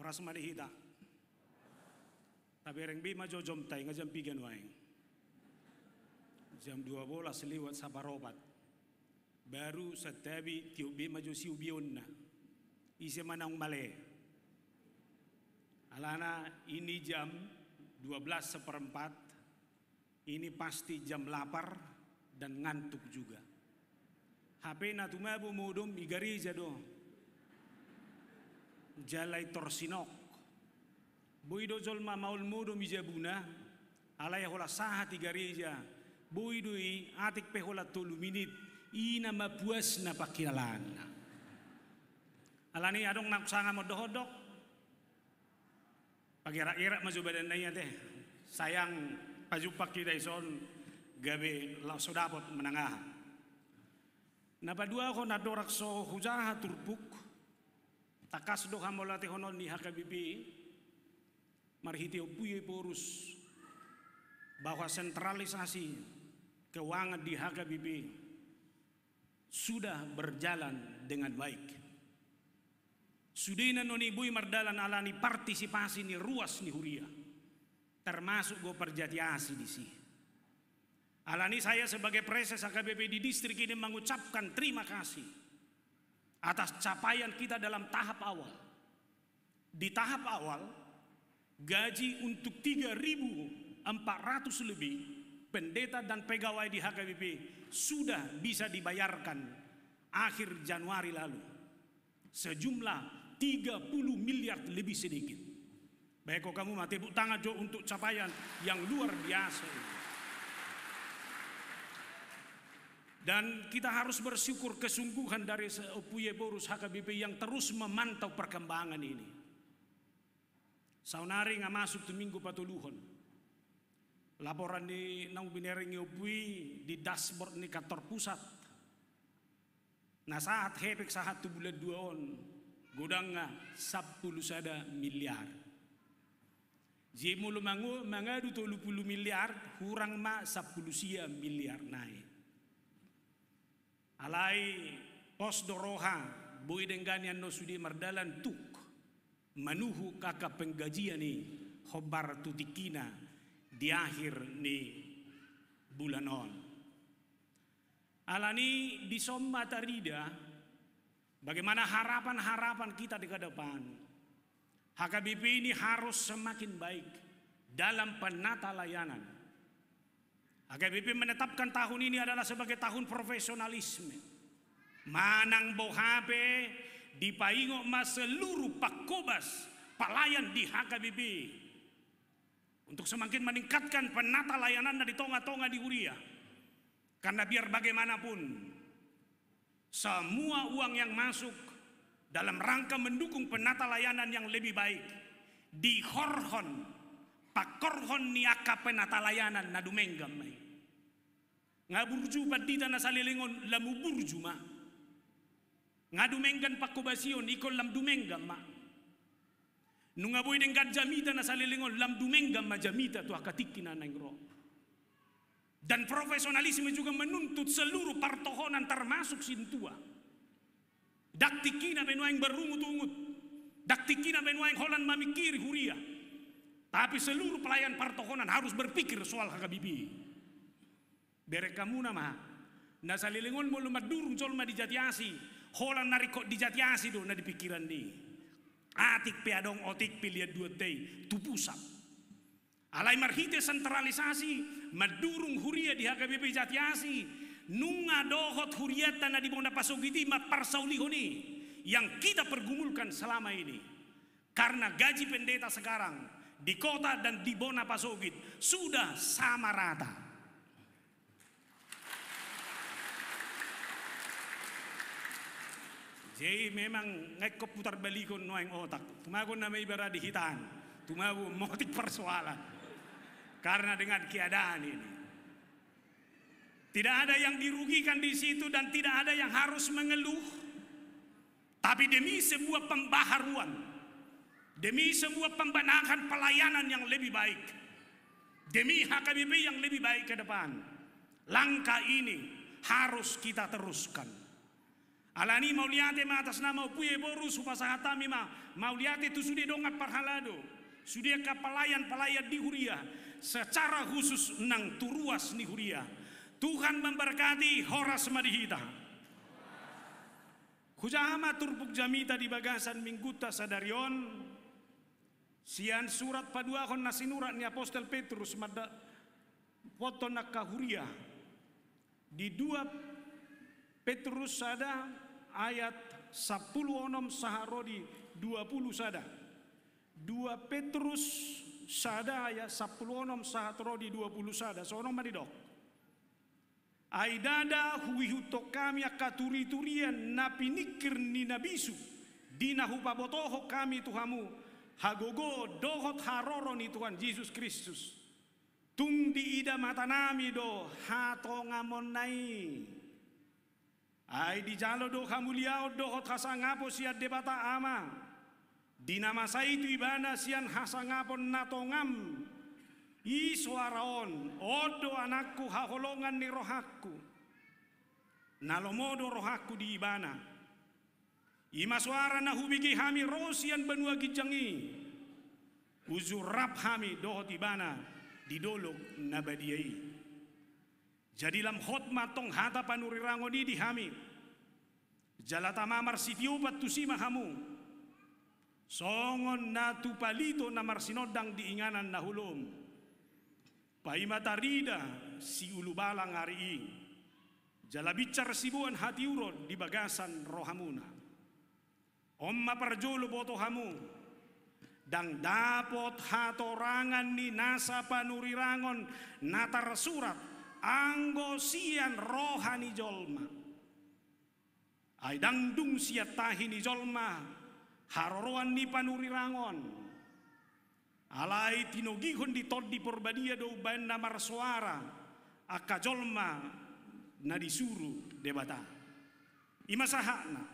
Oras malihida. Tabireng bima jom tay ngajam jam pigan waeng. Jam bola seliwat sabar obat Baru setabi tabi bi bima jo siu biunna. na. Isi manang male. Alana ini jam 12 seperempat. Ini pasti jam lapar dan ngantuk juga. HP natumabu mudum igari jado jalai torsinok buido zolma maul mudu mijabuna alaya hola saha tiga reja buidui atik pehola tolu minit ina mabuas na pakilalan alani adong nak sanga modohodok pagira-ira maju badan nanya teh sayang pajupak kita ison gabe la sodapot menengah napa dua ko nadorak so hujaha turpuk Takas do hamola te di ni hakabibi marhiti puye porus bahwa sentralisasi keuangan di HKBP sudah berjalan dengan baik. Sudina noni bui mardalan alani partisipasi ni ruas ni huria. Termasuk go perjatiasi di sini. Alani saya sebagai preses HKBP di distrik ini mengucapkan terima kasih atas capaian kita dalam tahap awal. Di tahap awal, gaji untuk 3.400 lebih pendeta dan pegawai di HKBP sudah bisa dibayarkan akhir Januari lalu. Sejumlah 30 miliar lebih sedikit. Baik kok kamu mati tepuk tangan untuk capaian yang luar biasa ini. Dan kita harus bersyukur kesungguhan dari Puye Borus HKBP yang terus memantau perkembangan ini. Saunari nggak masuk tu minggu patuluhon. Laporan di nang binereng Opui di dashboard ni kantor pusat. Nah saat hepek saat tu bulan dua on Sabtu sepuluh sada miliar. Jemulu mangu mangadu tolu puluh miliar, kurang ma sepuluh sia miliar naik alai osdoroha bui dengan yang nosudi mardalan tuk manuhu kakak penggajian ni hobar tutikina di akhir ni bulan on. Alani di somma tarida bagaimana harapan-harapan kita di depan. HKBP ini harus semakin baik dalam penata layanan. AGBP menetapkan tahun ini adalah sebagai tahun profesionalisme. Manang bohape dipaingok mas seluruh pak pakobas pelayan di HKBP untuk semakin meningkatkan penata layanan dari tonga-tonga di Huria. Karena biar bagaimanapun semua uang yang masuk dalam rangka mendukung penata layanan yang lebih baik di Horhon, korhon niaka penata layanan Nadumenggam nga burju baddita na salilingon lamu burju ma nga dumenggan pakubasion ikol lam dumenggan ma nunga boy dengan jamita na salilingon lam dumenggan ma jamita tu akatikina na dan profesionalisme juga menuntut seluruh pertohonan termasuk sintua daktikina benua yang berungut-ungut daktikina benua yang holan mamikiri huria tapi seluruh pelayan pertohonan harus berpikir soal hakabibi Berekamuna nama, Na salilingon mo durung sol ma di jatiasi. Holan narikot di jatiasi do na di pikiran di. Atik peadong otik pilih dua tei. pusat Alai marhite sentralisasi. Madurung huria di HKBP jatiasi. Nunga dohot huria tanah di bonda pasogiti ma parsaulihoni. Yang kita pergumulkan selama ini. Karena gaji pendeta sekarang di kota dan di Bona Pasogit sudah sama rata. Jadi memang ngekop putar balik noeng otak. Tumago nama ibarat dihitan. Tumago motif persoalan. Karena dengan keadaan ini. Tidak ada yang dirugikan di situ dan tidak ada yang harus mengeluh. Tapi demi sebuah pembaharuan, demi sebuah pembenahan pelayanan yang lebih baik, demi HKBP yang lebih baik ke depan, langkah ini harus kita teruskan. Alani mauliate ma atas nama upuye boru supasangata ma mauliate tu sudah dongat parhalado. Sudah kapalayan palayan di huria secara khusus nang turuas ni huria. Tuhan memberkati horas madihita. Kujahama turpuk jamita di bagasan mingguta sadarion. Sian surat padua kon nasinurat ni apostel Petrus mada foto kahuria. di dua Petrus sada ayat 10 onom saharodi 20 sada. 2 Petrus sada ayat 10 onom saharodi 20 sada. mari madidok. Aidada huto kami akaturi-turian napi nikir ni nabisu. Dina hupabotoho kami Tuhamu. Hagogo dohot haroro ni Tuhan Yesus Kristus. Tung diida mata nami do hato ngamon Ai di jalo do kamulia do hotasa ngapo siat debata ama. Di nama saya itu ibana sian hasa natongam. I suaraon odo anakku haholongan ni rohaku. Nalomodo rohaku di ibana. Ima suara hubiki hami rosian benua gijangi. Uzurap hami dohot ibana didolok nabadiai lam khotma tong hata panuri rangoni di hami. Jalata mamar sitiu tusima mahamu. Songon na palito na marsinodang diinganan na hulom. rida si ulubalang hari Jalabicar sibuan hati urod di bagasan rohamuna. Omma perjulu boto hamu. Dang dapot hatorangan ni nasa panurirangon natar surat angosian rohani jolma. Aidangdung sia tahini jolma, haroroan ni panuri rangon. Alai tinogihon di tod di purbadia do nama marsuara, aka jolma na disuru debata. sahana.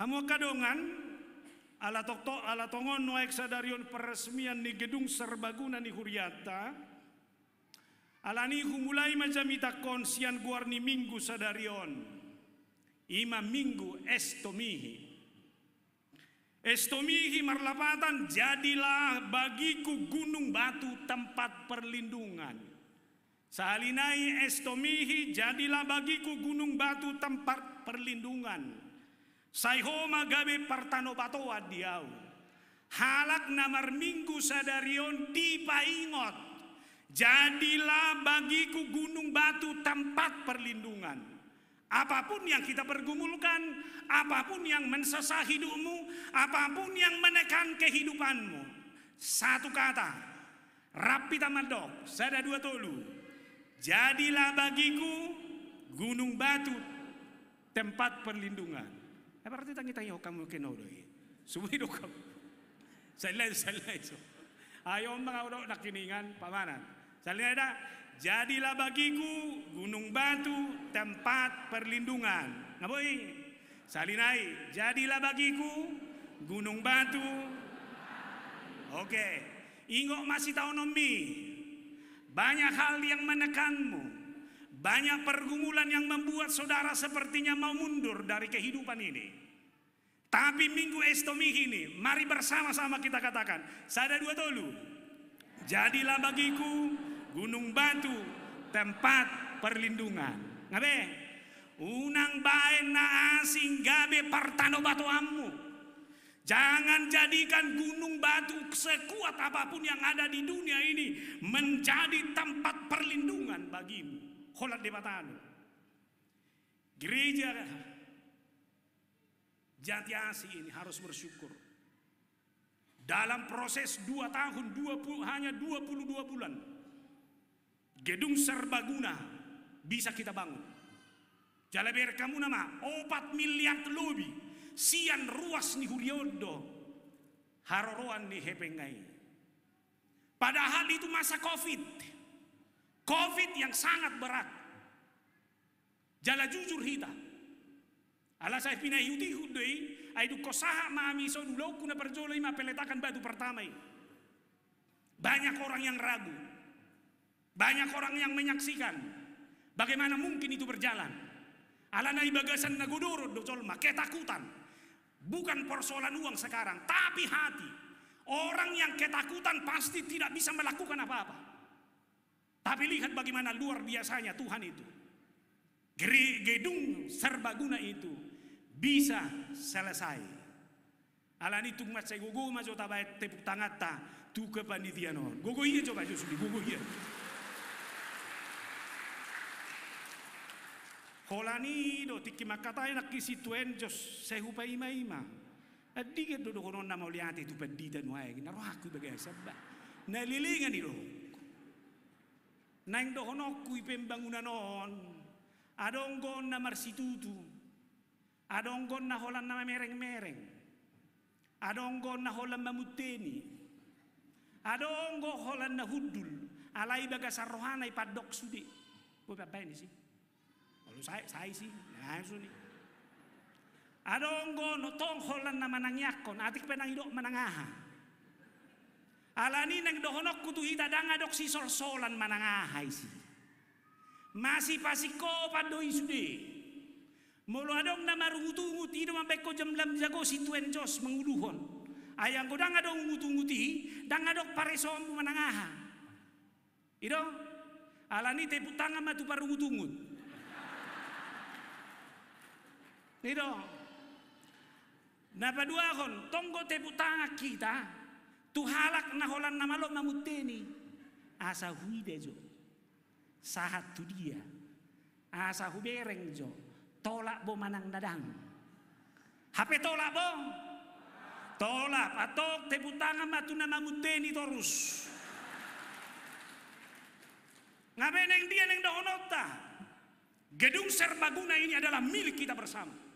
Hamu kadongan ala tokto ala tongon noek sadarion peresmian ni gedung serbaguna ni Huriata, Alani humulai majami takon sian guarni minggu sadarion. Ima minggu estomihi. Estomihi marlapatan jadilah bagiku gunung batu tempat perlindungan. Salinai estomihi jadilah bagiku gunung batu tempat perlindungan. Saihoma gabe partano batoa diau. Halak namar minggu sadarion tipa ingot Jadilah bagiku gunung batu tempat perlindungan. Apapun yang kita pergumulkan, apapun yang mensesah hidupmu, apapun yang menekan kehidupanmu. Satu kata, rapi tamadok, sada dua tolu. Jadilah bagiku gunung batu tempat perlindungan. Apa arti tangi tangi kamu doi? Semua hidup kamu. Saya saya saya so. Ayo mga nak nakiningan pamanan ada? jadilah bagiku gunung batu tempat perlindungan. Ngapoi? Salinai, jadilah bagiku gunung batu. Oke. Okay. Ingok masih tahu nomi. Banyak hal yang menekanmu. Banyak pergumulan yang membuat saudara sepertinya mau mundur dari kehidupan ini. Tapi minggu Estomi ini, mari bersama-sama kita katakan, sada dua tolu. Jadilah bagiku Gunung Batu tempat perlindungan. Ngabe? Unang baen na asing gabe partano batu ammu Jangan jadikan gunung batu sekuat apapun yang ada di dunia ini menjadi tempat perlindungan bagimu. Kholat di batanu. Gereja Jati Asih ini harus bersyukur. Dalam proses dua tahun, 20, hanya 22 bulan Gedung serbaguna bisa kita bangun. Jalaber kamu nama opat miliar lebih. Sian ruas ni huliodo. Haroroan ni hepengai. Padahal itu masa covid. Covid yang sangat berat. Jala jujur kita. Alas saya pindah yuti hudoi. Aidu kosaha mami so dulu kuna perjolai ma peletakan batu pertama. ini. Banyak orang yang ragu. Banyak orang yang menyaksikan bagaimana mungkin itu berjalan. Alana ibagasan nagudur dokol ketakutan. Bukan persoalan uang sekarang, tapi hati. Orang yang ketakutan pasti tidak bisa melakukan apa-apa. Tapi lihat bagaimana luar biasanya Tuhan itu. Gedung serbaguna itu bisa selesai. Alani itu mat saya gogo majo tabai tepuk tangan ta tu kepanitianon. Gogo iya coba justru gogo iya. do tiki makata ena kisi jos sehu pa ima ima. E do do kono nama liate tu pedita nuai roha rohaku bagai sabba. Na lilingan ni rohku. Nang dohonoku pembangunan on. Adonggon na marsitutu. Adonggon na holan na mereng-mereng. Adonggon na holan mamuteni. Adonggo holan na hudul. Alai bagasar rohanai padok sudi. Bapak-bapak ini sih sih, ngasuni. Adonggo no tongholan na manangyakon atik penang idok manangaha. Alani nang dohonok kutu hita dangadok si sorsolan manangaha isi. Masih pasiko padoi sude. Mulu adong na marungutungut ido jam lam jago si tuen jos menguduhon. Ayang godang adong ngutunguti, dangadok paresom manangaha. Ido, alani tepuk tangan matu parungutungut. dua kon tonggo te tangan kita, halak na holan na malo mamuteni. Asa huide jo. Sahat tu dia. Asa hubereng jo. Tolak bo manang dadang. Hape tolak bo. Tolak patok te tangan matuna mamuteni terus. Ngabe neng dia neng dahonota. Gedung serbaguna ini adalah milik kita bersama.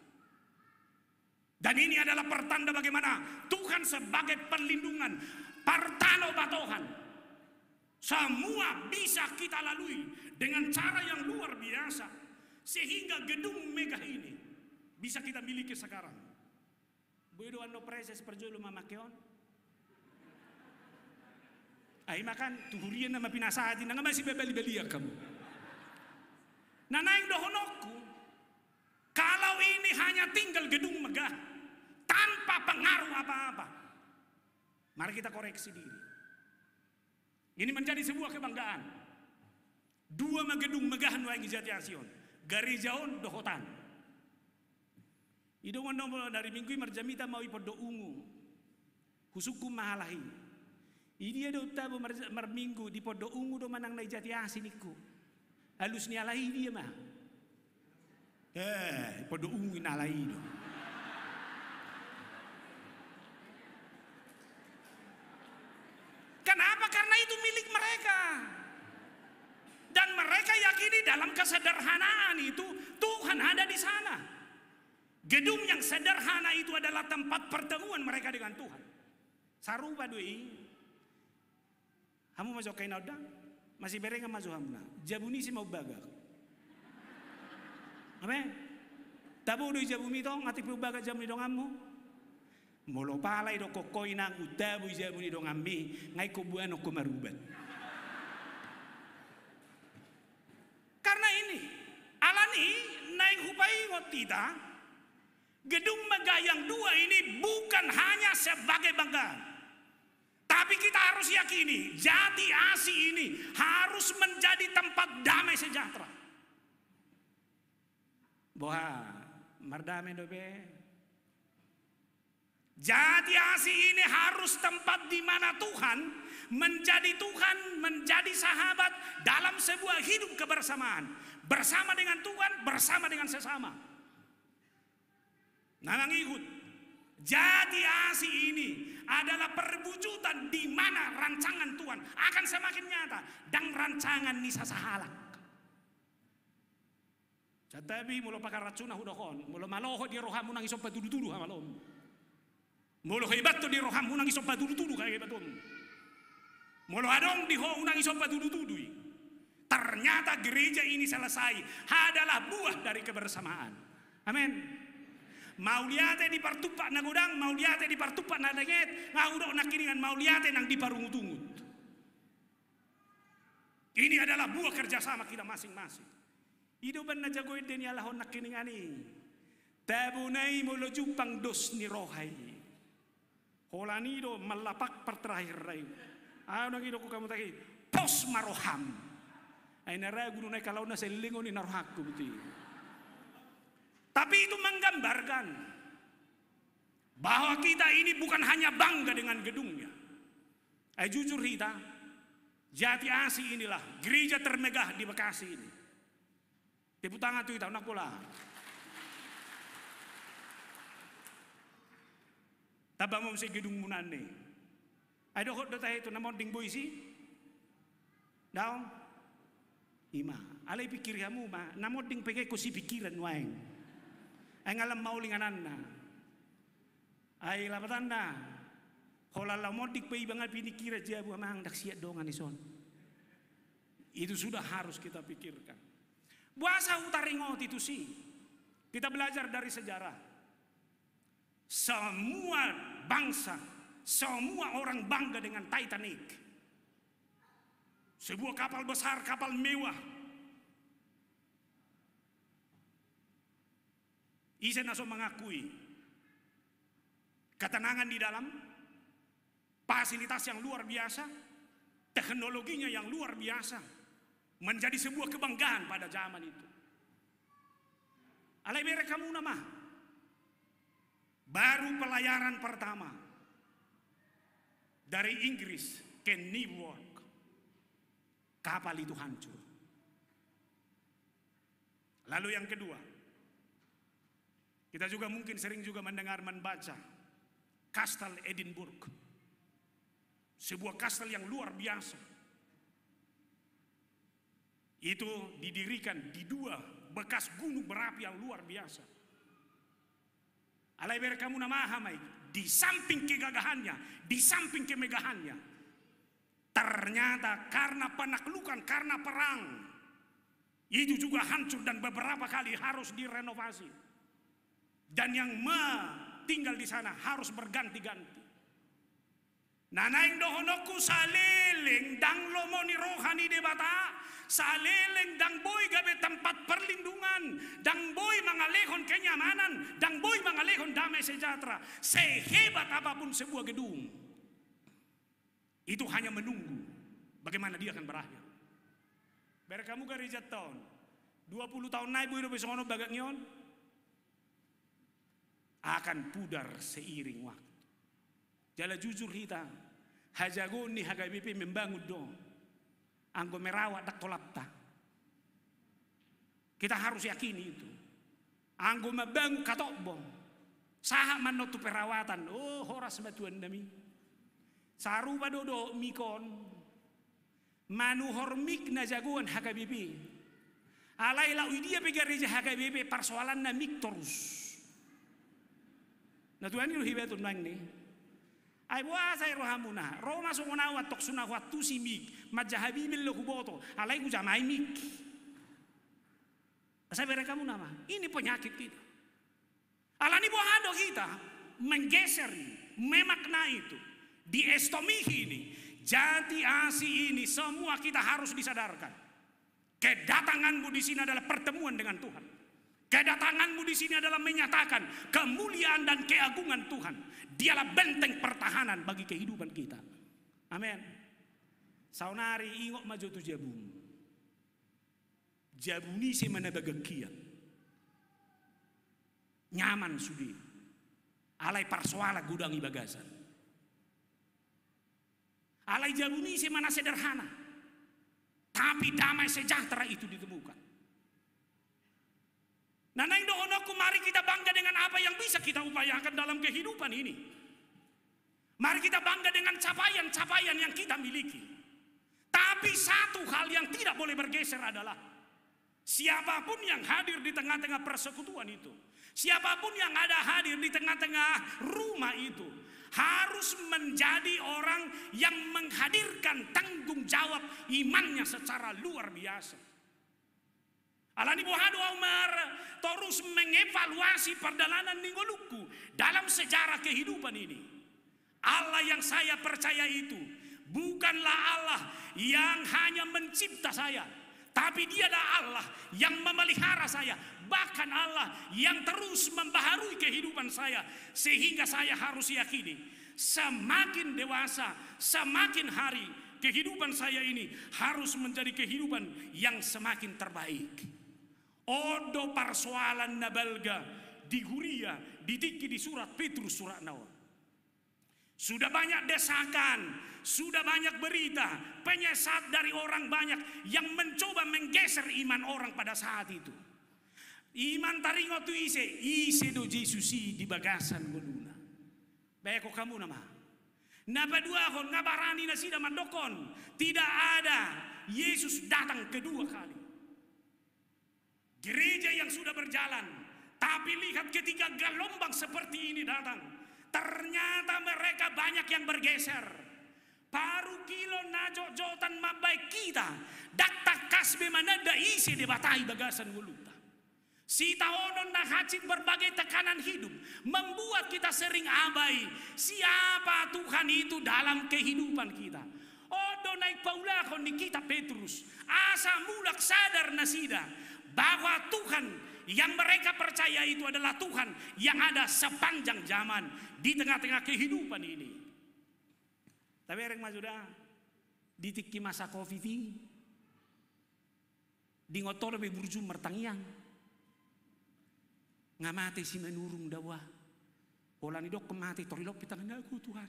Dan ini adalah pertanda bagaimana Tuhan sebagai perlindungan, partalo batohan. Semua bisa kita lalui dengan cara yang luar biasa. Sehingga gedung megah ini bisa kita miliki sekarang. Buido ando preses perjulu mama keon. Ay makan tuhurian nama pinasahatin na nga masih bebeli-beliak kamu. Nanayang dohonokku, kalau ini hanya tinggal gedung megah, tanpa pengaruh apa-apa. Mari kita koreksi diri. Ini menjadi sebuah kebanggaan. Dua megedung megahan wangi jati asion. Garijaon dohotan. Idongan nombor dari minggu merjamita mau ipodo ungu. Kusuku mahalahi. Ini ada utabu minggu di podo ungu do manang nai jati asiniku. iku. Halus nialahi dia mah. Eh, podo ungu nalahi do. kesederhanaan itu Tuhan ada di sana. Gedung yang sederhana itu adalah tempat pertemuan mereka dengan Tuhan. Saruba dui. Kamu masuk ke odang, masih bereng masuk hamna. Jabuni si mau bagak. Amin. Tabu udah jabumi tong, ngati lu bagak jabuni dong kamu. Molo palai do kokoi nang utabu jabuni dong ami ngai kubuan aku marubat. Rohani naik hupai tidak. Gedung megah yang dua ini bukan hanya sebagai banggaan. Tapi kita harus yakini, jati asi ini harus menjadi tempat damai sejahtera. Boha, merdame dobe. Jati asi ini harus tempat di mana Tuhan menjadi Tuhan, menjadi sahabat dalam sebuah hidup kebersamaan. Bersama dengan Tuhan, bersama dengan sesama. Nanang ikut. Jadi asi ini adalah perwujudan di mana rancangan Tuhan akan semakin nyata dan rancangan nisa sahalak. Tetapi mulu pakar udah kon, mulu maloho di roham nangis sampai tuduh-tuduh sama lom. Mulu hebat tuh di roham nangis sampai tuduh-tuduh kayak betul. Gitu mulu adong di ho unang sampai tuduh-tuduh. Ternyata gereja ini selesai adalah buah dari kebersamaan. Amin. Mau lihat di partupak na gudang, lihat di partupak na kini ngaudok mau lihatnya mauliate nang di parungutungut. Ini adalah buah kerjasama kita masing-masing. Hidupan na jagoin din yalahon na kiningani. Tabunay mo mulu pang dos ni rohay. Holanido malapak pertrahir rayu. Ayo nang ko kamu tadi. Pos maroham. Ai na guru kalau na selingo ni narhaku Tapi itu menggambarkan bahwa kita ini bukan hanya bangga dengan gedungnya. Eh jujur kita, Jati Asi inilah gereja termegah di Bekasi ini. Tepuk tangan tuh kita, nak pula. Tabang mau gedung munane. Ayo kok data itu namun ding sih, down ima alai pikir kamu ma namun ding pege ko si pikiran waeng ang alam mauling ananna ai labatanda kola la modik pe ibangal pinikira jia bu mang dak siat dongan ison itu sudah harus kita pikirkan buasa utaringot itu sih kita belajar dari sejarah semua bangsa semua orang bangga dengan Titanic sebuah kapal besar, kapal mewah. Isen langsung mengakui ketenangan di dalam, fasilitas yang luar biasa, teknologinya yang luar biasa, menjadi sebuah kebanggaan pada zaman itu. Alai kamu nama baru pelayaran pertama dari Inggris ke New kapal itu hancur. Lalu yang kedua, kita juga mungkin sering juga mendengar membaca Kastel Edinburgh. Sebuah kastel yang luar biasa. Itu didirikan di dua bekas gunung berapi yang luar biasa. Alaiber kamu nama Hamai, di samping kegagahannya, di samping kemegahannya, Ternyata karena penaklukan, karena perang, itu juga hancur dan beberapa kali harus direnovasi. Dan yang tinggal di sana harus berganti-ganti. Nanaing dohonoku saliling dang lomoni rohani debata saliling dang boy gabe tempat perlindungan dang boy mengalihkan kenyamanan dang boy mengalihkan damai sejahtera sehebat apapun sebuah gedung itu hanya menunggu bagaimana dia akan berakhir. Bare kamu kan rijat tahun. 20 tahun naik bu hidup sono nyon akan pudar seiring waktu. Jala jujur kita hajagoni hagai BP membangun dong. Anggo merawat dak tolapta. Kita harus yakini itu. Anggo membangun katok bom Saha manotu perawatan. Oh horas batuan dami. Saruba dodo mikon. Manu hormik na jagoan HKBP. Alai lau dia pegar reja HKBP persoalan na mik terus. Nah Tuhan itu hibatun nang nih. Ay wa sai rohamuna. Roma sungona wa sunah wa tusi mik. Majahabi mil lokuboto. Alai ku jamai mik. Saya beri kamu nama. Ini penyakit kita. Alani bohado kita menggeser memakna itu di estomihi ini, jati asi ini semua kita harus disadarkan. Kedatanganmu di sini adalah pertemuan dengan Tuhan. Kedatanganmu di sini adalah menyatakan kemuliaan dan keagungan Tuhan. Dialah benteng pertahanan bagi kehidupan kita. Amin. Saunari ingok maju tu jabum. Jabuni si mana kian? Nyaman sudi. Alai parsoala gudang ibagasan. Alai jaluni semana sederhana. Tapi damai sejahtera itu ditemukan. Nah, nang dohonoku mari kita bangga dengan apa yang bisa kita upayakan dalam kehidupan ini. Mari kita bangga dengan capaian-capaian yang kita miliki. Tapi satu hal yang tidak boleh bergeser adalah siapapun yang hadir di tengah-tengah persekutuan itu, siapapun yang ada hadir di tengah-tengah rumah itu, harus menjadi orang yang menghadirkan tanggung jawab imannya secara luar biasa. Alani Buhadu Umar terus mengevaluasi perjalanan Ningoluku dalam sejarah kehidupan ini. Allah yang saya percaya itu bukanlah Allah yang hanya mencipta saya, tapi dia adalah Allah yang memelihara saya. Bahkan Allah yang terus membaharui kehidupan saya. Sehingga saya harus yakini. Semakin dewasa, semakin hari kehidupan saya ini harus menjadi kehidupan yang semakin terbaik. Odo persoalan nabalga di Guria, ditiki di surat Petrus surat Nawar. Sudah banyak desakan, sudah banyak berita, penyesat dari orang banyak yang mencoba menggeser iman orang pada saat itu. Iman taringo tu ise, ise do Jesus si di bagasan goluna. Beko kamu nama. Napa dua kon ngabarani nasida mandokon. Tidak ada Yesus datang kedua kali. Gereja yang sudah berjalan, tapi lihat ketika gelombang seperti ini datang, Ternyata mereka banyak yang bergeser. Paru kilo najok jotan mabai kita. Dakta kasbe da isi debatai bagasan guluta. Si taonon nahacit berbagai tekanan hidup. Membuat kita sering abai. Siapa Tuhan itu dalam kehidupan kita. Odo naik paula kon kita Petrus. Asa mulak sadar nasida. Bahwa Tuhan yang mereka percaya itu adalah Tuhan yang ada sepanjang zaman di tengah-tengah kehidupan ini. Tapi ereng mas sudah tiki masa covid di ngotor lebih burju mertangiang ngamati si menurung dawa polan idok kemati torilok pitang aku Tuhan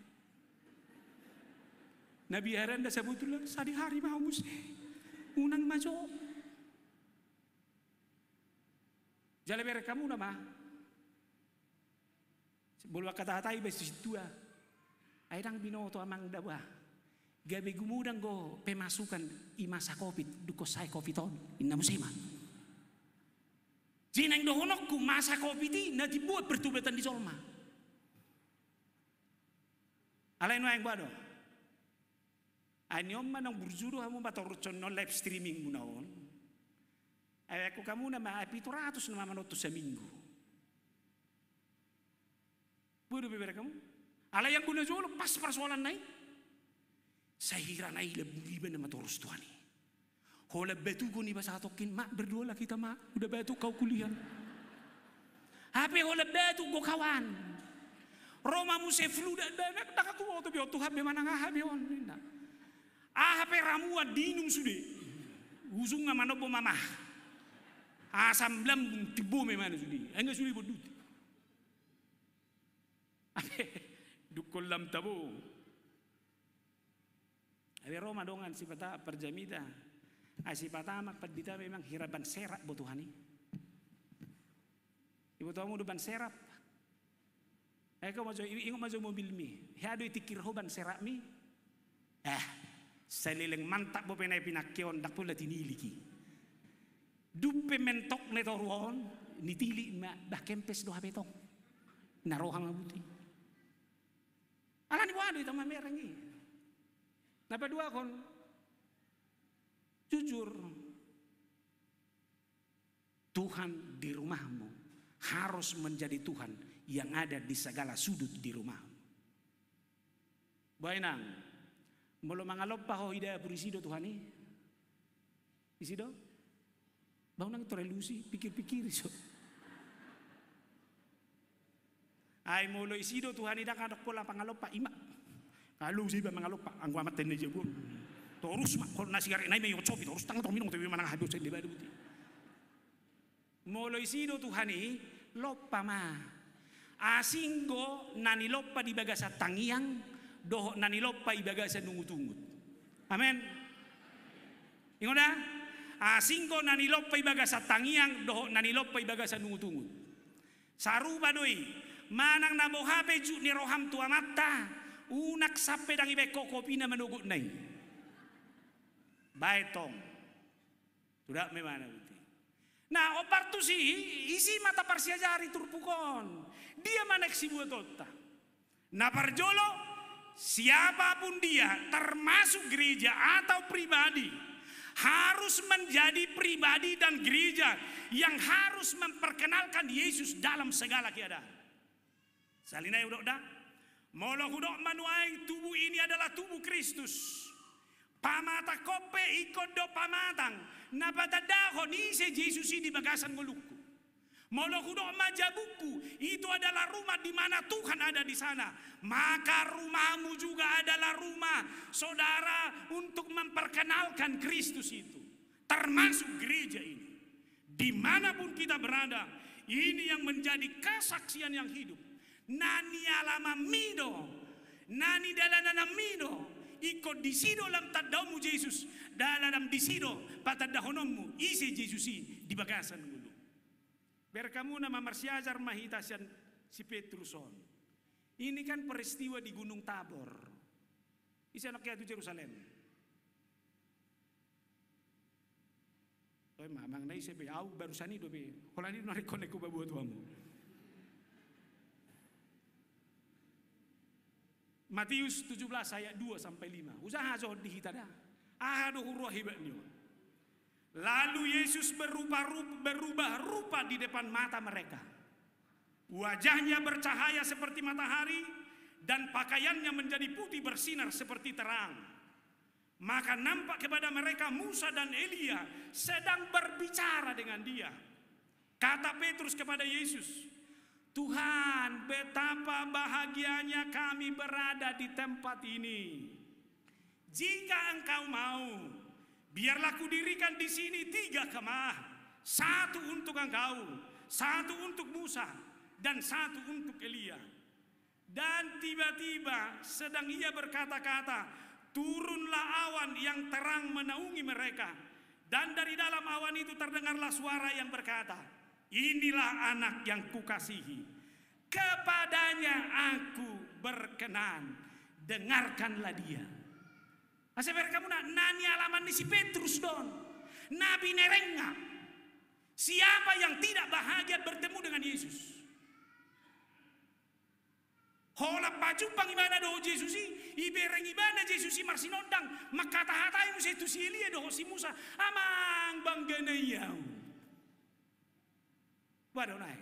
Nabi Aaron dah sebutullah sehari hari mau musik unang masuk Jale kamu nama. Bolu kata hatai besu dua. Airang ah. binoto amang dawa. Gabe gumudang go pemasukan imasa covid duko sai on inna musima. yang dohonokku ku masa covid nanti buat pertubuhan di solma. Alain yang bado. Anyom manang burjuru hamu batorcon no live streaming munaon. Aku kamuna ma pitu ratus nama manotu seminggu. Bodoh bebera kamu. Ala yang guna jual pas persoalan naik. Sahira naik lebih liban nama torus tuan. Hola betu guni bahasa atokin mak berdua lah kita mak udah betu kau kuliah. HP hola betu go kawan. Roma muse flu dan dan tak aku waktu biar Tuhan bemana nggak habion. Ah apa ramuan dinum sudah. Uzung nggak manopo mamah asam lambung di bome mana sudi anga sudi boduti abe dukollam tabo abe roma dongan si pata perjamida asi ah, patama padita memang hiraban serap botuhani ibu mau ban serap Eko majo ingo majo mobil mi, tikir itikir ban serap mi, eh, selileng mantap bo penai pinakkeon dak pula Dupe mentok neto ruon, nitili ma dah kempes doa betong. Narohang abuti ala ni wadu ma merangi Napa dua kon? Jujur. Tuhan di rumahmu harus menjadi Tuhan yang ada di segala sudut di rumahmu. Bainang, mulu mangalop pa ho ida do Tuhan ni. Isido? Bang nang terelusi, pikir-pikir so. Ay mulo isido Tuhan ida kadak pola pangalopa ima. Kalu sih bang pangalopa, angku amat tende jago. Terus mak kon nasi nai naik meyo cobi, terus tang tominong tapi mana habis saya lebar buti. Mulo isido Tuhan i lopa ma. Asinggo lopa di bagasa tangiang, lopa nanilopa bagasa nungut-tungut. Amin. Ingat dah? asinggo ah, nanilopay baga sa tangiang doho nanilopay baga sa nungutungun. Saruba doi, manang nabohabe ju ni roham tua mata, unak sape dang ibe koko pina manugut nai. Baetong, tidak memana buti. Nah opar tu si isi mata jari turpukon, dia manek si buat Nah parjolo, siapapun dia termasuk gereja atau pribadi harus menjadi pribadi dan gereja yang harus memperkenalkan Yesus dalam segala keadaan. Salinai udok ya, udah. Molo udok manuai tubuh ini adalah tubuh Kristus. Pamata kope ikon do pamatang. Napata dahon se Yesus ini bagasan golukku. Molohudo Majabuku itu adalah rumah di mana Tuhan ada di sana. Maka rumahmu juga adalah rumah saudara untuk memperkenalkan Kristus itu. Termasuk gereja ini. Dimanapun kita berada, ini yang menjadi kesaksian yang hidup. Nani alama mido, nani dalanana mido, ikut disido lam tadamu Yesus, dalam disido patadahonommu, isi Yesusi di bagasanmu kamu Berkamuna mamarsiajar mahitasian si Petruson. Ini kan peristiwa di Gunung Tabor. Isi anak itu Yerusalem. Tapi mamang nai sebe au barusan itu be. Holani narik koneku kuba buat tuamu. Matius 17 ayat 2 sampai 5. Usaha jauh dihitada. hurwa rohibatnya. Lalu Yesus berubah rupa, berubah rupa di depan mata mereka. Wajahnya bercahaya seperti matahari dan pakaiannya menjadi putih bersinar seperti terang. Maka nampak kepada mereka Musa dan Elia sedang berbicara dengan dia. Kata Petrus kepada Yesus, "Tuhan, betapa bahagianya kami berada di tempat ini. Jika Engkau mau, Biarlah dirikan di sini tiga kemah. Satu untuk engkau, satu untuk Musa, dan satu untuk Elia. Dan tiba-tiba sedang ia berkata-kata, turunlah awan yang terang menaungi mereka. Dan dari dalam awan itu terdengarlah suara yang berkata, Inilah anak yang kukasihi, kepadanya aku berkenan, dengarkanlah dia. Asa kamu nak nani alaman si Petrus don. Nabi nerenga. Siapa yang tidak bahagia bertemu dengan Yesus? Hola pajumpang imana do Yesus ibereng ibana Yesus marsinondang makata hatai musa itu silia do si Musa amang bangganayau. Waduh naik.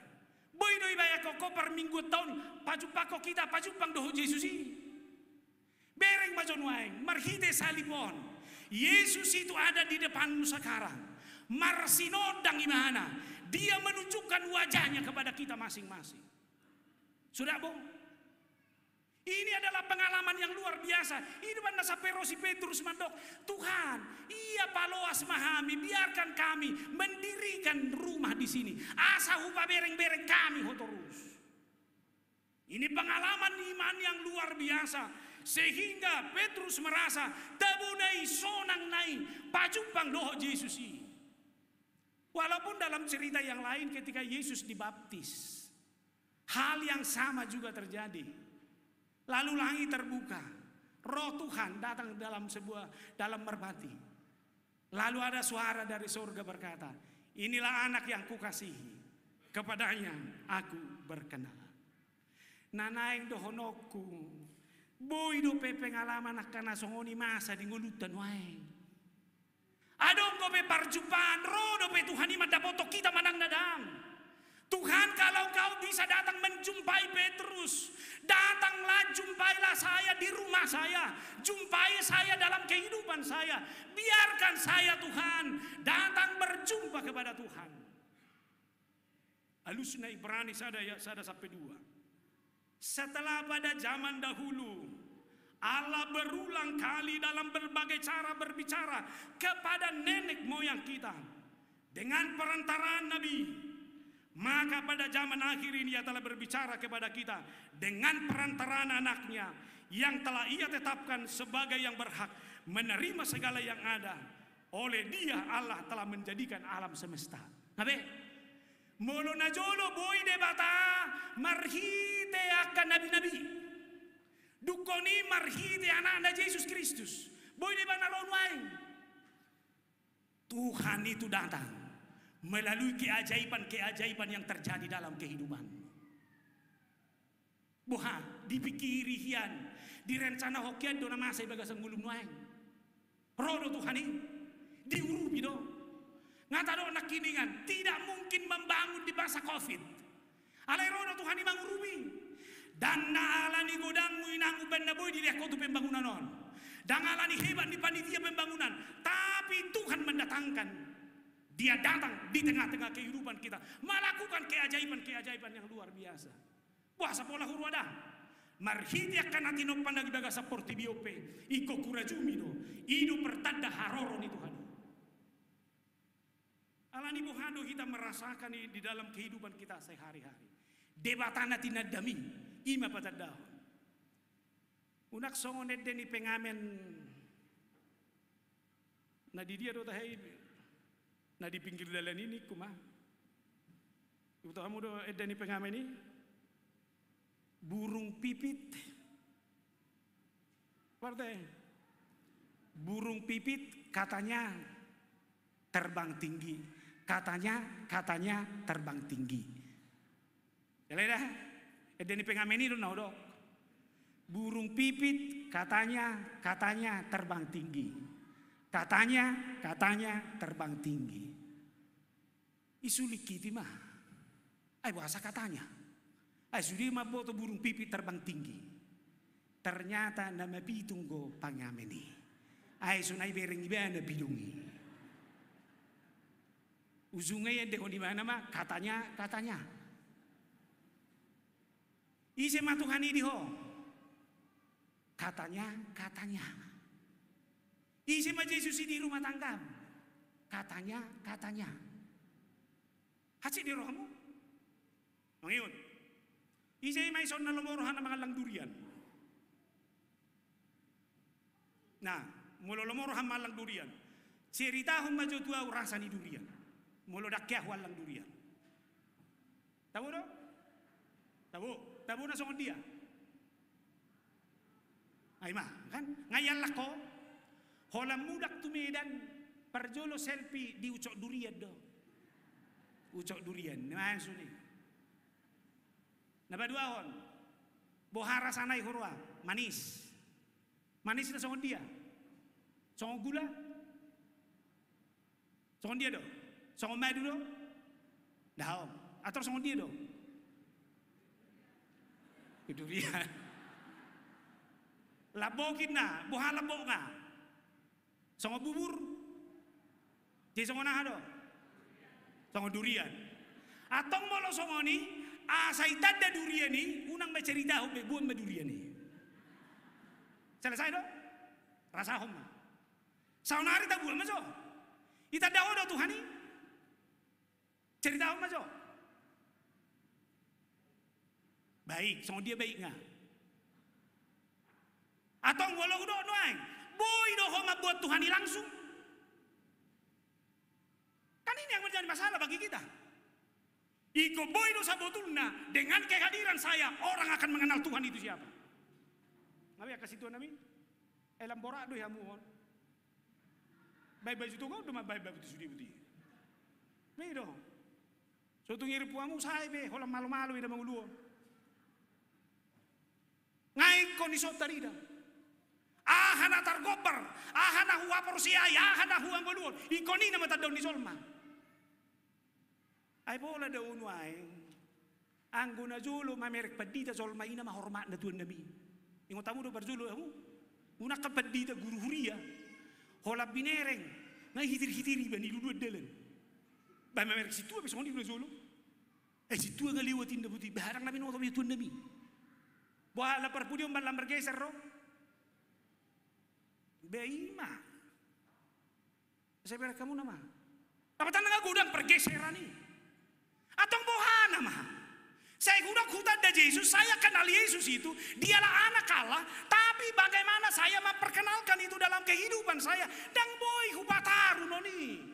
Boy doi bayar koko per minggu tahun pacu pajumpako kita pacu pang do Yesus sih. Bereng bajon waeng, marhide salibon. Yesus itu ada di depanmu sekarang. Marsinodang imana. Dia menunjukkan wajahnya kepada kita masing-masing. Sudah bu? Ini adalah pengalaman yang luar biasa. Ini mana sampai Rosi Petrus mandok. Tuhan, iya paloas mahami, biarkan kami mendirikan rumah di sini. Asa hupa bereng-bereng kami hotorus. Ini pengalaman iman yang luar biasa sehingga Petrus merasa tabunai sonang nai pajumpang doh Yesus ini. Walaupun dalam cerita yang lain ketika Yesus dibaptis. Hal yang sama juga terjadi. Lalu langit terbuka. Roh Tuhan datang dalam sebuah dalam merpati. Lalu ada suara dari surga berkata, "Inilah anak yang kukasihi. Kepadanya aku berkenan." Nanaeng dohonoku Bu hidup pengalaman akan songoni oh, masa di ngulutan wae. Adong go pe parjupan ro dope pe Tuhan ima dapoto kita manang dadang. Tuhan kalau kau bisa datang menjumpai Petrus, datanglah jumpailah saya di rumah saya, jumpai saya dalam kehidupan saya. Biarkan saya Tuhan datang berjumpa kepada Tuhan. Alusna Ibrani sadaya ya sada sampai dua. Setelah pada zaman dahulu Allah berulang kali dalam berbagai cara berbicara kepada nenek moyang kita dengan perantaraan Nabi. Maka pada zaman akhir ini ia telah berbicara kepada kita dengan perantaraan anaknya yang telah ia tetapkan sebagai yang berhak menerima segala yang ada. Oleh dia Allah telah menjadikan alam semesta. Nabi, na jolo de bata marhite akan nabi-nabi. Dukoni marhite anak-anak Yesus Kristus. de bana lain. Tuhan itu datang melalui keajaiban-keajaiban yang terjadi dalam kehidupan. Boha dipikiri hian, direncana hokian dona masai bagasang ngulung nuaing. Rodo Tuhan ini diurupi dong doa na kiningan, tidak mungkin membangun di masa COVID. Alairo na Tuhan imang rumi. Dan ni godang inang benda boy dilihat kotu pembangunan on. Dan ni hebat di panitia pembangunan. Tapi Tuhan mendatangkan. Dia datang di tengah-tengah kehidupan kita. Melakukan keajaiban-keajaiban yang luar biasa. Wah, sepolah huru ada. Marhidia kanatino daga seperti biope. Iko kurajumino. Idu pertanda haroro ni Tuhan. Alani bohado kita merasakan di, dalam kehidupan kita sehari-hari. Debatana tinadami, ima daun. Unak songonet deni pengamen. Nah di dia dota hei, nah di pinggir jalan ini kuma. Ibu tahu kamu do edeni pengamen ini burung pipit. Partai burung pipit katanya terbang tinggi katanya katanya terbang tinggi. Jeleda, edeni eh, pengameni itu do. Burung pipit katanya katanya terbang tinggi. Katanya katanya terbang tinggi. isulik itu mah. Ayo bahasa katanya. Ayo sudi mah buat burung pipit terbang tinggi. Ternyata nama pitunggo ini. Ayo sunai bereng bana bidungi. Uzunge yang deho di mana mah katanya katanya. Ise ini ho, Katanya katanya. Ise mah Yesus di rumah tangga. Katanya katanya. Hati di rohmu, Mangiun. Ise mah ison nalomorohan mga lang durian. Nah, mulu mulolomorohan malang durian. Cerita tua urasan di durian molo dakya walang durian. Tahu do? Tahu, tahu na sungod dia. kan, ma, kan? Ngayon lako, muda mudak medan parjolo selfie di ucok durian do. Ucok durian, naman suni. on, bohara sanay hurwa, manis. Manis na songon dia. songon gula. songon dia do. Sama mai dulu, Dah. Atau sama dia dulu, Kedurian. Labo kita, buha labo ka. Sama bubur. Jadi sama nah do? Sama durian. Atau lo sama ni, asaitan da durian ni, unang bercerita hobe buan ma durian ni. Selesai do? Rasa homa. Saunari tak buan maso. Ita dawo do Tuhani. Cerita apa masuk? Baik, semua dia baik nggak? Atau walau udah doang, boy doh doho buat Tuhan langsung. Kan ini yang menjadi masalah bagi kita. Iko boy dosa botulna dengan kehadiran saya orang akan mengenal Tuhan itu siapa. Nabi kasih Tuhan Nabi. Elam eh, borak doh ya muhon. Baik-baik itu kau, cuma baik-baik itu sudi-budi. Baik dong. So tungiri puamu saibe hola malu-malu ida luo. Ngai so tarida. Ahana targobar, ahana hua porsia, ahana hua manguluo. Ikonina mata daun solma. Ai bola da unuai. Angguna julu merek padita solma ina hormat na tuan nabi. Ingo tamu do barzulu kamu. Una guru huria. Hola binereng. Ngai hitir-hitiri bani lulu delen. Bij mijn werk heb ik zo'n liefde zolo. E si tu kali wa tinda buti barang nabi nota bitu demi. Buah lapar pudi umban lambar geser ro. Beima. Saya bilang kamu nama. Apa tanda udang pergeseran ini? Atau boha nama. Saya gudang hutan dari Yesus, saya kenal Yesus itu, dialah anak Allah, tapi bagaimana saya memperkenalkan itu dalam kehidupan saya, dan boy hubataru noni.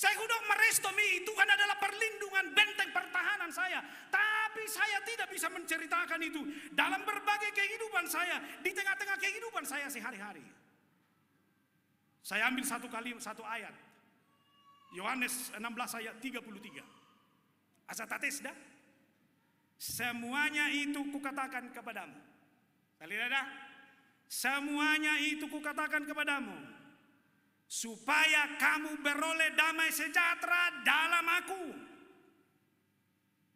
Saya sudah merestomi kan adalah perlindungan benteng pertahanan saya. Tapi saya tidak bisa menceritakan itu dalam berbagai kehidupan saya, di tengah-tengah kehidupan saya sehari-hari. Saya ambil satu kali satu ayat. Yohanes 16 ayat 33. dah. Semuanya itu kukatakan kepadamu. Kalian ada? Semuanya itu kukatakan kepadamu supaya kamu beroleh damai sejahtera dalam aku.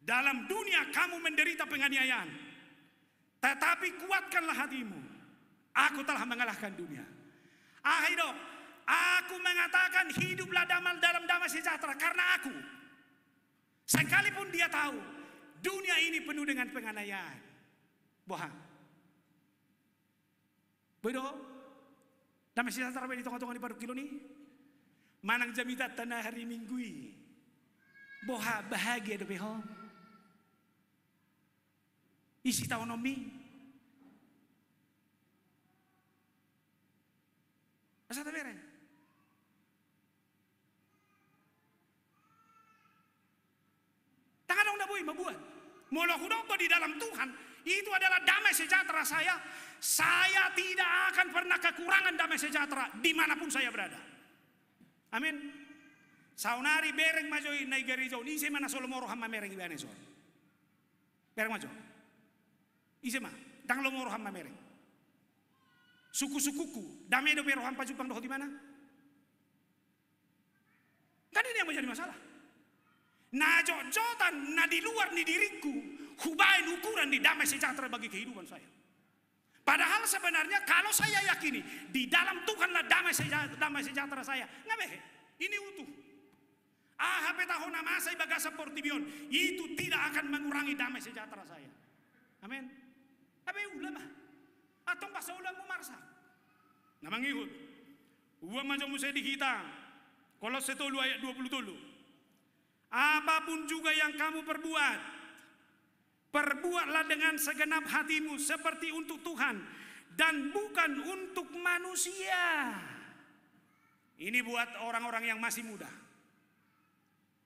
Dalam dunia kamu menderita penganiayaan, tetapi kuatkanlah hatimu. Aku telah mengalahkan dunia. Akhirnya, ah, aku mengatakan hiduplah damai dalam damai sejahtera karena aku. Sekalipun dia tahu dunia ini penuh dengan penganiayaan. Bohong. Bodoh. Dami sisa tarbe di toko-toko di paru kilo nih. Manang jamita tanah hari minggui. Boha bahagia do ho. Isi tau nomi. Asa beren, Tangan dong mabuan, mula Molo di dalam Tuhan itu adalah damai sejahtera saya saya tidak akan pernah kekurangan damai sejahtera dimanapun saya berada. Amin. Saunari bereng majoi nai gerijo ni Ini mana solo moro hamma mereng ibane so. Bereng majo. Ise ma dang lo moro hamma mereng. Suku-sukuku damai do bero hampa jupang doho di mana? Kan ini yang menjadi masalah. Na jotan, na di luar ni diriku, hubain ukuran di damai sejahtera bagi kehidupan saya. Padahal sebenarnya kalau saya yakini di dalam Tuhanlah damai sejahtera, damai sejahtera saya. Ngabeh. ini utuh. Ah, tahu nama saya bagas portibion. Itu tidak akan mengurangi damai sejahtera saya. Amin. Tapi ulama. Atau bahasa ulama marsa. Namang ihut. Uwa macam saya kita. Kalau setolu ayat 20 tolu. Apapun juga yang kamu perbuat, Perbuatlah dengan segenap hatimu seperti untuk Tuhan dan bukan untuk manusia. Ini buat orang-orang yang masih muda.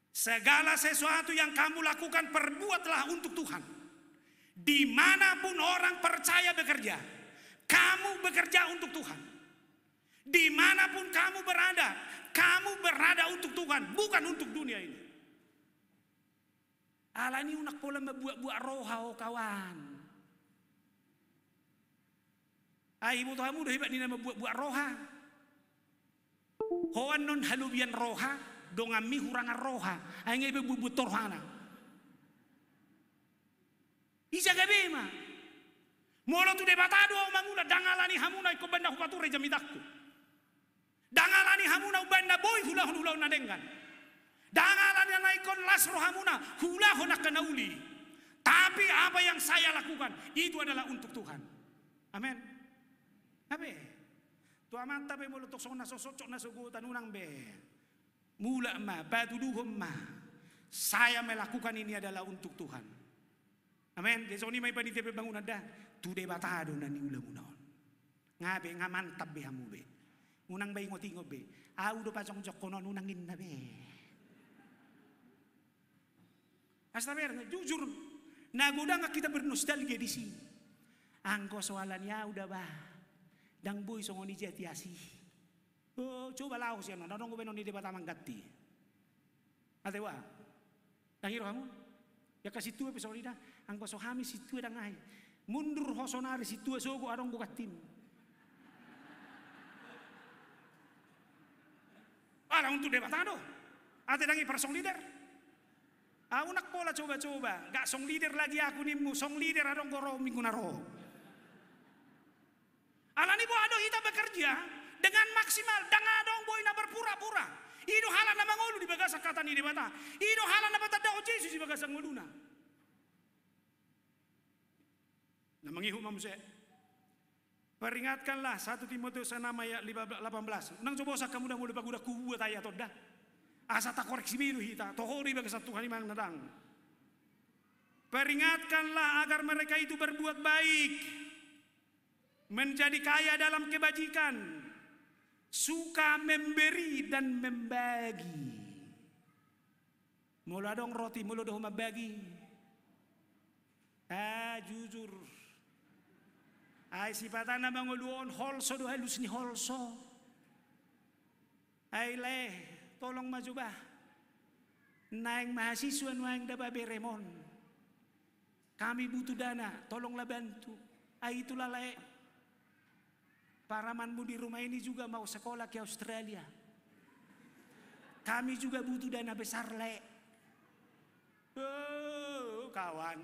Segala sesuatu yang kamu lakukan perbuatlah untuk Tuhan. Dimanapun orang percaya bekerja, kamu bekerja untuk Tuhan. Dimanapun kamu berada, kamu berada untuk Tuhan, bukan untuk dunia ini. Ala ni unak pola mabuak-buak roha o kawan. Ai ah, ibu tahamu dah hebat ni nama buak-buak roha. Hoan non halubian roha, dongami hurangan roha. Ai ah, ngai be bubut torhana. Ija gabe ma. Mula tu debatado o mangula dangalani hamuna ko benda hupature jamidaku. Dangalani hamuna ubanda boy hula hula na dengan yang naikon las rohamuna hula kenauli. Tapi apa yang saya lakukan itu adalah untuk Tuhan. Amin. Tapi Tua mata be mulut tok sona sosok nasugutan unang be. Mula ma batu baduduhum ma. Saya melakukan ini adalah untuk Tuhan. Amin. Jadi soni mai panitia bangunan dah. adonan ni nani ulamunaon. Ngabe ngamantap be hamu be. Unang be ngoti be. Au do pasong jokono unangin na be. Astagfirullah, jujur. Nah, udah nggak kita bernostalgia di sini. Angko soalannya udah bah. Dang boy songoni jati asih. Oh, coba lau sih, ya, nonton gue benoni di batamang gati. Ate wa, tangiro kamu? Ya kasih tuh pisau lidah, dah. Angko sohami si tuh ngai. Mundur hosonari si so sogo arong gue katim. Ah, untuk debatado. Ate dangi person leader. Aku ah, nak pola coba-coba. Gak song leader lagi aku nih Song leader adong korong minggu naro. Alani bo ada kita bekerja dengan maksimal. Dengan adong boy na berpura-pura. Ini halan nama mangolu di bagasa kata ini di halan nama tanda o Jesus di bagasa ngoluna. Nama mangihu saya. Peringatkanlah satu Timotius nama ayat 18. Nang coba usah kamu dah mulai bagudah kubu atau dah. Asa koreksi biru kita, Tohori bagi satu hari mang datang. Peringatkanlah agar mereka itu berbuat baik. Menjadi kaya dalam kebajikan. Suka memberi dan membagi. Mula dong roti, mula dong membagi. Ah jujur. Ai sifatana banguluon holso do halus ni holso. Ai leh tolong mazubah naeng mahasiswa naeng daba beremon kami butuh dana tolonglah bantu aitulah itulah lek para di rumah ini juga mau sekolah ke Australia kami juga butuh dana besar lek oh, kawan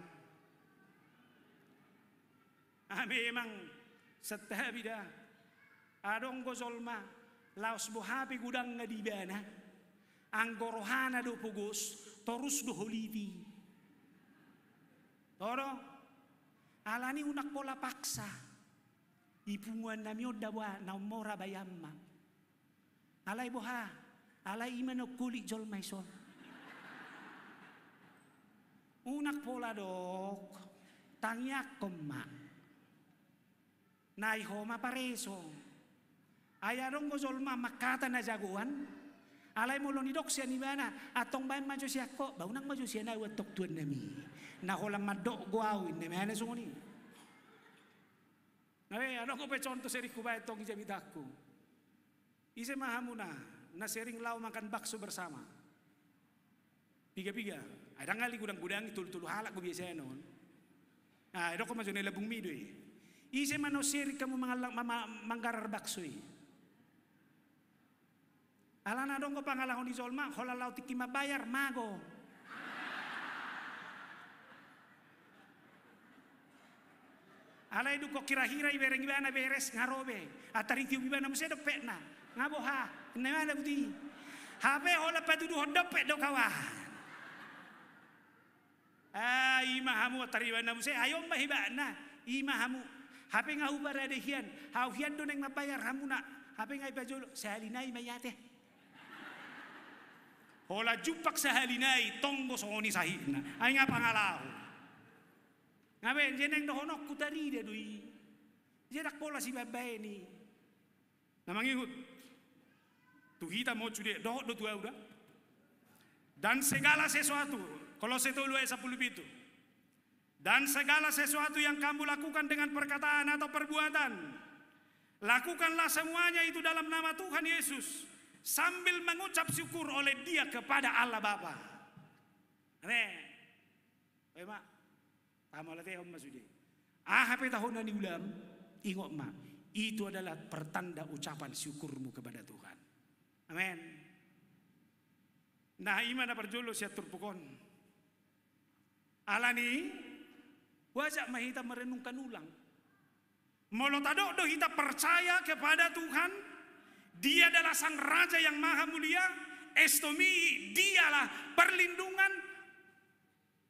kami ah, emang setiap bidah adong gozolma laos buhapi gudang ngadibana Anggorohana do pugos torus do holiti. Toro, alani unak pola paksa. Ipunguan nami dawa na mora bayamma. Alay boha, alay iman kuli jol maison. Unak pola dok, tangyak koma. Naiho pareso Ayarong gozolma makata na jaguan Alai mo loni dok siya ni bana atong bay majo siya ko unang majo siya na watok tuan mi na holang madok guawin na mana na we ano ko pe contoh seri kubay tong ijamidaku ise mahamuna na sering lau makan bakso bersama piga-piga ada ngali gudang-gudang tulu-tulu halak ko biasa ya, non ah ko majo nila bumi doy ise seri kamu manggarar bakso eh. Ala Alana dongo pangalahon hola holalau tikima bayar mago. Alai duko kira-kira ibereng ibana beres ngarobe. Atari tiu ibana musedo petna. Ngabo ha, nemana budi. Habe hola padudu hodopet do kawa. Ah, imahamu atari ibana muse ayo mbah ibana. Imahamu. Habe ngahu barade hian. Hau hian do neng mabayar hamuna. Habe ngai bajolo sehalinai mayate. Hola jupak halinay, tonggo sooni sahina. Ay nga pangalaho. Ngabe jeneng dohonok kutarida dui. Jenak pola si babay ni. Namangingot. Tuhita mo cude doh do tua udah. Dan segala sesuatu. Kalau setulu ayat sepuluh itu. Dan segala sesuatu yang kamu lakukan dengan perkataan atau perbuatan. Lakukanlah semuanya itu dalam nama Tuhan Yesus sambil mengucap syukur oleh dia kepada Allah Bapa. Nih, oi mak, paham oleh mas udah. Ah, apa tahun nanti ulam, ingat mak, itu adalah pertanda ucapan syukurmu kepada Tuhan. Amin. Nah, iman apa dulu saya terpukon. Alani, wajak mahita merenungkan ulang. Molo tadok do kita percaya kepada Tuhan dia adalah sang raja yang maha mulia, estomi, dialah perlindungan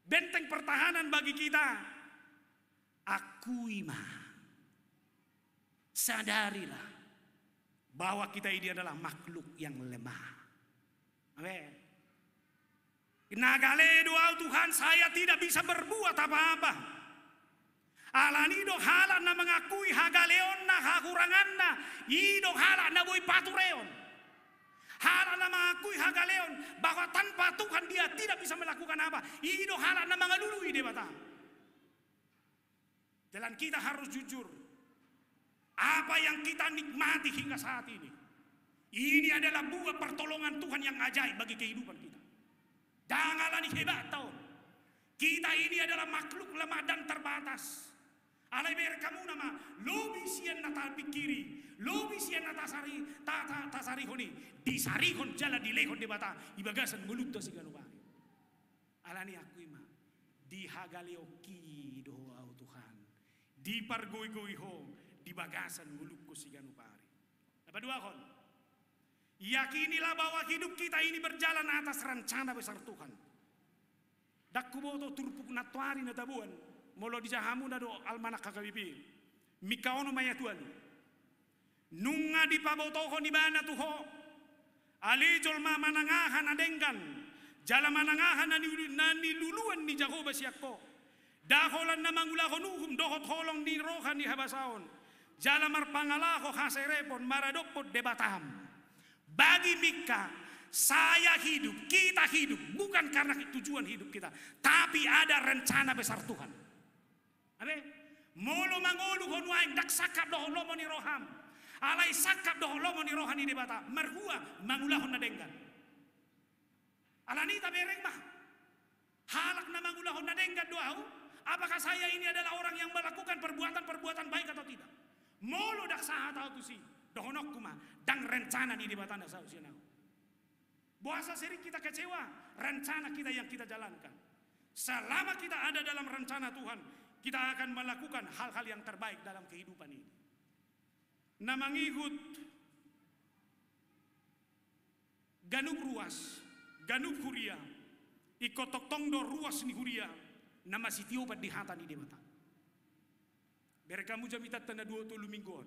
benteng pertahanan bagi kita. mah. Sadarilah bahwa kita ini adalah makhluk yang lemah. Amin. Nagale doa Tuhan saya tidak bisa berbuat apa-apa. Alanido halak na mengakui hagaleon na hakurangan na. Ido halak na boy patureon. halak na mengakui hagaleon bahwa tanpa Tuhan dia tidak bisa melakukan apa. Ido halak na mengalului dia bata. Jalan kita harus jujur. Apa yang kita nikmati hingga saat ini. Ini adalah buah pertolongan Tuhan yang ajaib bagi kehidupan kita. Janganlah hebat tau Kita ini adalah makhluk lemah dan terbatas. Alai ber kamu nama lobi sian nata pikiri, lobi sian nata sari, tata tasari honi, disari hon jala di di bata ibagasan mulut to sigalo bari. Alani aku ima, dihagali oki doa au Tuhan, dipargoi goi ho, bagasan mulut ko sigalo bari. Apa dua kon? Yakinilah bahwa hidup kita ini berjalan atas rencana besar Tuhan. Dakku boto turpuk natuari natabuan molo dijahamu nado almanak kakabipi mikaono tuan nunga di pabotoho ni bana tuho ali jolma manangahan adengkan jala manangahan nani luluan ni jago basiakko daholan na mangulahonuhum dohot holong ni rohan ni habasaon jala marpangalaho haserepon maradokpot debataham bagi mika saya hidup, kita hidup, bukan karena tujuan hidup kita, tapi ada rencana besar Tuhan. Abe, molo mangolu honu aing dak sakap doh lomo ni roham. Alai sakap doh lomo ni rohani de bata. Merhua mangulah honna denggan. Alani tabereng mah. Halak na mangulah honna denggan doa Apakah saya ini adalah orang yang melakukan perbuatan-perbuatan baik atau tidak? Molo dak tau tu si, Dohonok kuma dang rencana ni di batanda sausianau. Bahasa sering kita kecewa, rencana kita yang kita jalankan. Selama kita ada dalam rencana Tuhan, kita akan melakukan hal-hal yang terbaik dalam kehidupan ini. Nah mengikut ganuk ruas, ganuk huria, ikotok tongdo ruas ni huria, nama si tiobat di hata ni demata. Berkamu jamita tanda dua tulu mingguan.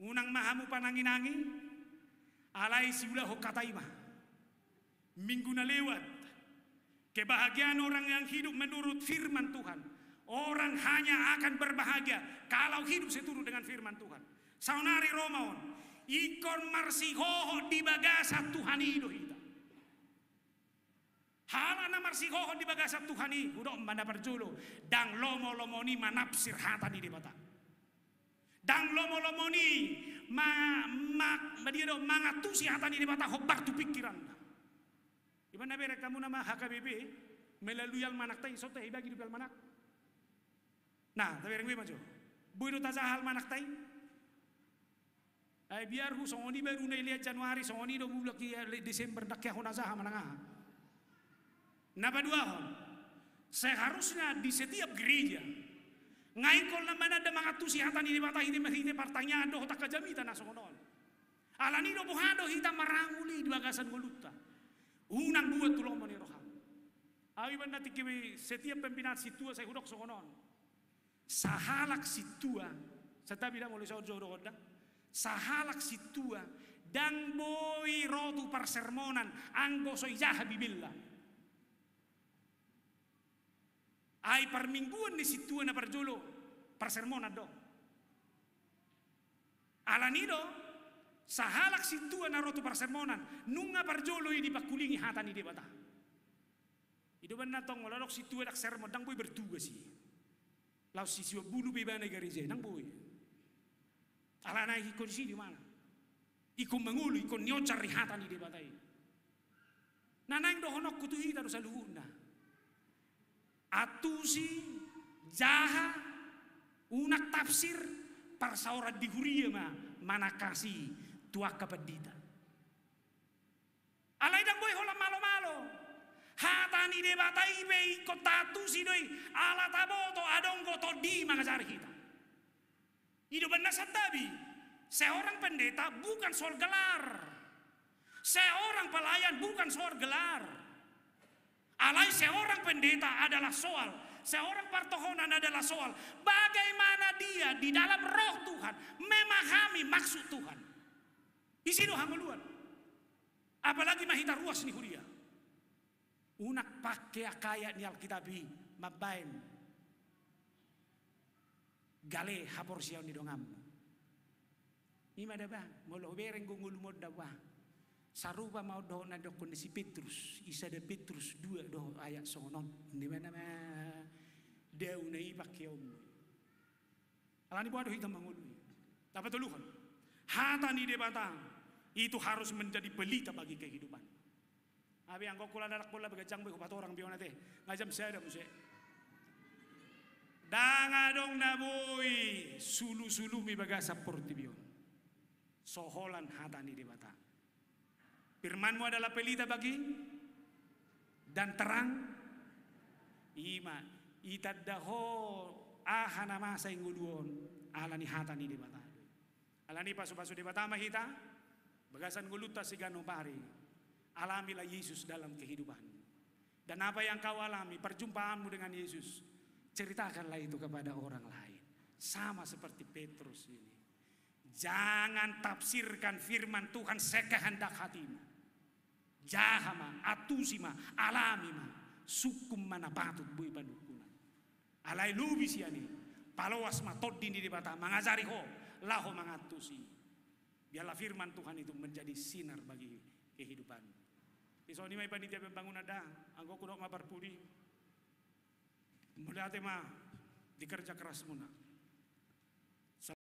Unang mahamu panangi-nangi, alai siulah Hokataima. Minggu na lewat, kebahagiaan orang yang hidup menurut firman Tuhan Orang hanya akan berbahagia kalau hidup seturut dengan firman Tuhan. Saunari Romaon, ikon marsihoho di bagasa Tuhan hidup kita. Halana marsihoho di bagasa Tuhan ini, udah mana perjulu. Dang lomo lomo ni manapsir hata di debata. Dang lomo lomo ni ma ma dia do mangatusi hata di debata hobak tu pikiran. Gimana nabi Kamu nama HKBP melalui yang tay soteh bagi di manak. Nah, tapi yang gue maju. Buidu tazahal manak tay. Ay eh, biar hu songoni baru nai lihat Januari songoni do bulan ki Desember nak ya hunazaha manangah. Napa dua hon? Seharusnya di setiap gereja ngai kol na mana ada mangatusi hatan ini mata ini ini pertanyaan do hotak kajami tanah songonon. Alani do buhado hita maranguli di bagasan goluta. Unang buat tulong moni roham. Awi benda tikiwi setiap pembinaan situa saya hudok songonon sahalak-situa satabi da mole roda. sahalak-situa dan boi rotu persermonan anggo soijah bibillah ai permingguan di situa na perjolo persermonan do alanido sahalak situa na rotu persermonan nunga perjolo ini pakulingi hatani debata Ini ban natong si situa dak sermon dang boi bertugas sih Lao sisi sio bulu be bana garise nang boi. Ala na ikon si di mana? Ikon mangulu ikon nio carihata ni debatai. Nah, Nanang dohonok kutu hita dosa atu Atusi jaha unak tafsir di dihuria ma mana kasih tua kapedita. Alai nang boi hola malo Hatani de batai bei kotatu sidoi ala go to di mangajar kita. Itu benar satabi. Seorang pendeta bukan soal gelar. Seorang pelayan bukan soal gelar. Alai seorang pendeta adalah soal. Seorang pertohonan adalah soal. Bagaimana dia di dalam roh Tuhan memahami maksud Tuhan. Di situ hamaluan. Apalagi mahita ruas nih huriah unak pakai akaya ni alkitabi mabain gale hapor siyaw ni dongam ima mada ba molo bereng gungul mod dawa, saruba mau doh na kondisi pitrus, Petrus isa de Petrus dua doh ayak sonon ni mana ma dia unai pakai om alani bodo hitam mangulu dapat tuluhan hata ni debatang itu harus menjadi pelita bagi kehidupan Abi ang kokula darak pula begacang bi kupat orang biona teh. Ngajam saya ada musik. Dangadong nabui sulu-sulu mi bagasa porti bion. Soholan hatani di bata. Firmanmu adalah pelita bagi dan terang iman. itadahol ahana masa inguduon alani hatani di bata. Alani pasu-pasu di bata mahita bagasan guluta ganu pari. Alamilah Yesus dalam kehidupanmu. Dan apa yang kau alami, perjumpaanmu dengan Yesus, ceritakanlah itu kepada orang lain. Sama seperti Petrus ini. Jangan tafsirkan firman Tuhan sekehendak hatimu. Jahama, atusima, alamima, sukum mana patut bui padukunan. Alai lubis ni palawas ma dini di bata, mengajari ho, laho mengatusi. Biarlah firman Tuhan itu menjadi sinar bagi kehidupanmu. Iso ni may panitia ada anggota kuno mabar mabarpuri. mulai tema dikerja keras muna.